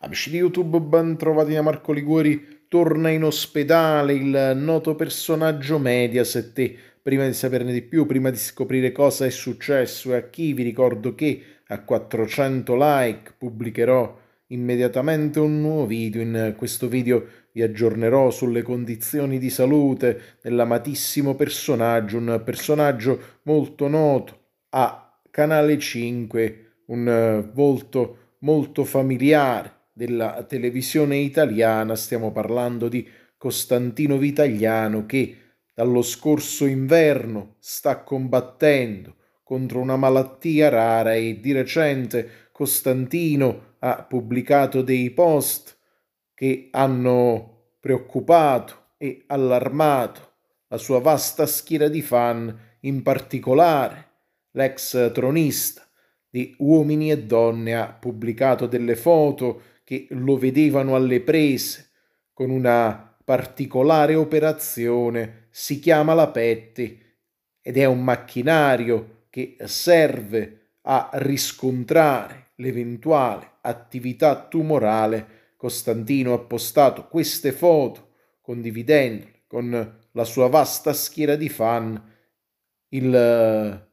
Amici di YouTube, ben trovati da Marco Liguori. Torna in ospedale il noto personaggio Mediaset e prima di saperne di più, prima di scoprire cosa è successo e a chi, vi ricordo che a 400 like pubblicherò immediatamente un nuovo video. In questo video vi aggiornerò sulle condizioni di salute dell'amatissimo personaggio, un personaggio molto noto a Canale 5, un volto molto familiare della televisione italiana, stiamo parlando di Costantino Vitagliano che dallo scorso inverno sta combattendo contro una malattia rara e di recente Costantino ha pubblicato dei post che hanno preoccupato e allarmato la sua vasta schiera di fan, in particolare l'ex tronista di Uomini e Donne ha pubblicato delle foto che lo vedevano alle prese con una particolare operazione, si chiama la Petti ed è un macchinario che serve a riscontrare l'eventuale attività tumorale. Costantino ha postato queste foto condividendole con la sua vasta schiera di fan. Il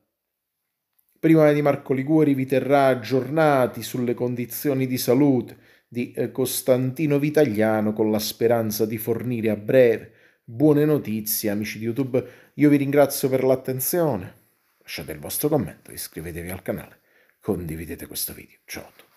prima di Marco Liguori vi terrà aggiornati sulle condizioni di salute di eh, Costantino Vitagliano con la speranza di fornire a breve buone notizie, amici di YouTube. Io vi ringrazio per l'attenzione. Lasciate il vostro commento, iscrivetevi al canale, condividete questo video. Ciao a tutti.